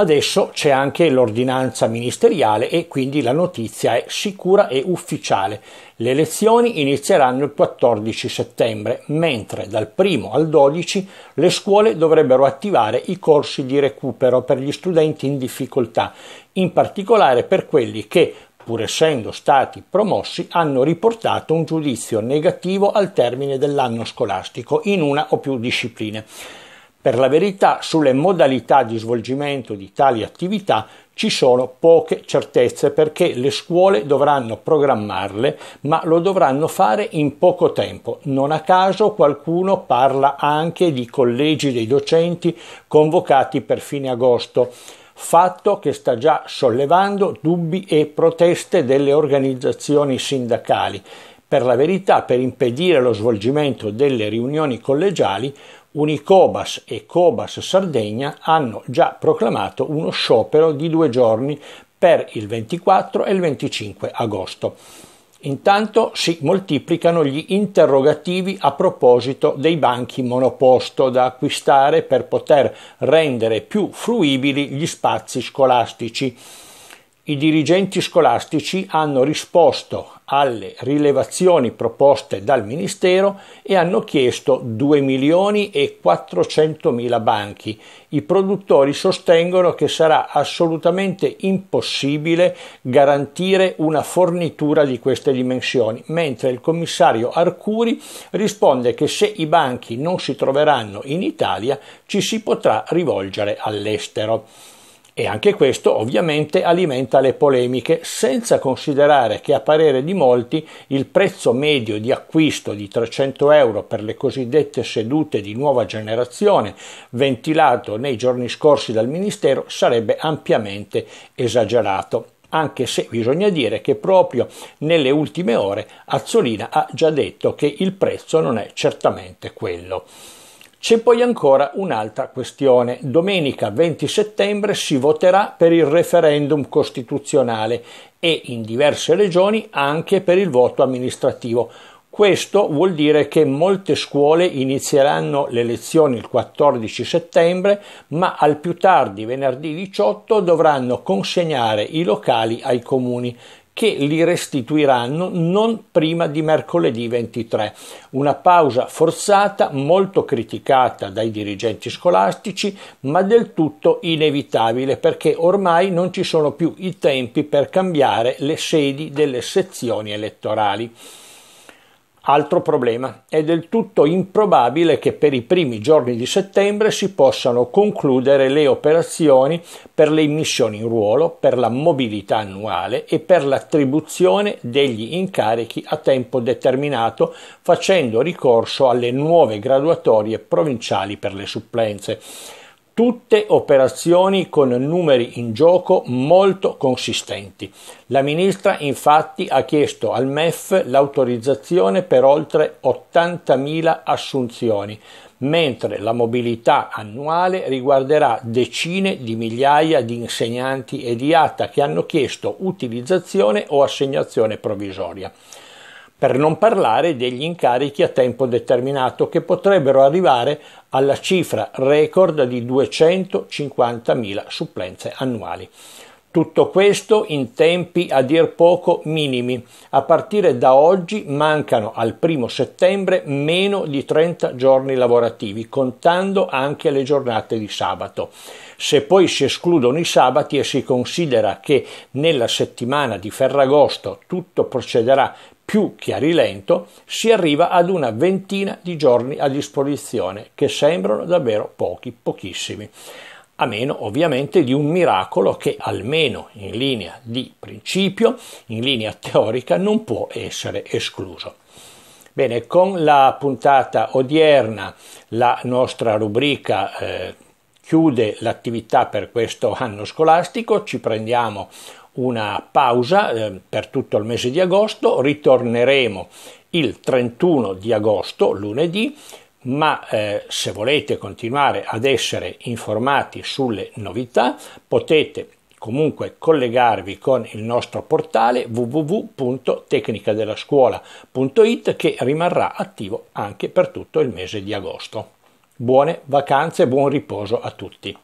Adesso c'è anche l'ordinanza ministeriale e quindi la notizia è sicura e ufficiale. Le lezioni inizieranno il 14 settembre, mentre dal 1 al 12 le scuole dovrebbero attivare i corsi di recupero per gli studenti in difficoltà, in particolare per quelli che pur essendo stati promossi, hanno riportato un giudizio negativo al termine dell'anno scolastico in una o più discipline. Per la verità, sulle modalità di svolgimento di tali attività ci sono poche certezze perché le scuole dovranno programmarle, ma lo dovranno fare in poco tempo. Non a caso qualcuno parla anche di collegi dei docenti convocati per fine agosto fatto che sta già sollevando dubbi e proteste delle organizzazioni sindacali. Per la verità, per impedire lo svolgimento delle riunioni collegiali, Unicobas e Cobas Sardegna hanno già proclamato uno sciopero di due giorni per il 24 e il 25 agosto. Intanto si moltiplicano gli interrogativi a proposito dei banchi monoposto da acquistare per poter rendere più fruibili gli spazi scolastici. I dirigenti scolastici hanno risposto alle rilevazioni proposte dal Ministero e hanno chiesto 2 milioni e 400 mila banchi. I produttori sostengono che sarà assolutamente impossibile garantire una fornitura di queste dimensioni, mentre il commissario Arcuri risponde che se i banchi non si troveranno in Italia ci si potrà rivolgere all'estero. E anche questo ovviamente alimenta le polemiche, senza considerare che a parere di molti il prezzo medio di acquisto di 300 euro per le cosiddette sedute di nuova generazione, ventilato nei giorni scorsi dal Ministero, sarebbe ampiamente esagerato anche se bisogna dire che proprio nelle ultime ore Azzolina ha già detto che il prezzo non è certamente quello. C'è poi ancora un'altra questione. Domenica 20 settembre si voterà per il referendum costituzionale e in diverse regioni anche per il voto amministrativo. Questo vuol dire che molte scuole inizieranno le lezioni il 14 settembre, ma al più tardi venerdì 18 dovranno consegnare i locali ai comuni che li restituiranno non prima di mercoledì 23. Una pausa forzata, molto criticata dai dirigenti scolastici, ma del tutto inevitabile perché ormai non ci sono più i tempi per cambiare le sedi delle sezioni elettorali. Altro problema, è del tutto improbabile che per i primi giorni di settembre si possano concludere le operazioni per le immissioni in ruolo, per la mobilità annuale e per l'attribuzione degli incarichi a tempo determinato facendo ricorso alle nuove graduatorie provinciali per le supplenze. Tutte operazioni con numeri in gioco molto consistenti. La ministra infatti ha chiesto al MEF l'autorizzazione per oltre 80.000 assunzioni, mentre la mobilità annuale riguarderà decine di migliaia di insegnanti e di ATA che hanno chiesto utilizzazione o assegnazione provvisoria per non parlare degli incarichi a tempo determinato che potrebbero arrivare alla cifra record di 250.000 supplenze annuali. Tutto questo in tempi a dir poco minimi. A partire da oggi mancano al primo settembre meno di 30 giorni lavorativi, contando anche le giornate di sabato. Se poi si escludono i sabati e si considera che nella settimana di Ferragosto tutto procederà più che a rilento, si arriva ad una ventina di giorni a disposizione, che sembrano davvero pochi, pochissimi a meno ovviamente di un miracolo che almeno in linea di principio, in linea teorica, non può essere escluso. Bene, con la puntata odierna la nostra rubrica eh, chiude l'attività per questo anno scolastico, ci prendiamo una pausa eh, per tutto il mese di agosto, ritorneremo il 31 di agosto, lunedì, ma eh, se volete continuare ad essere informati sulle novità potete comunque collegarvi con il nostro portale www.tecnicadellascuola.it che rimarrà attivo anche per tutto il mese di agosto. Buone vacanze e buon riposo a tutti!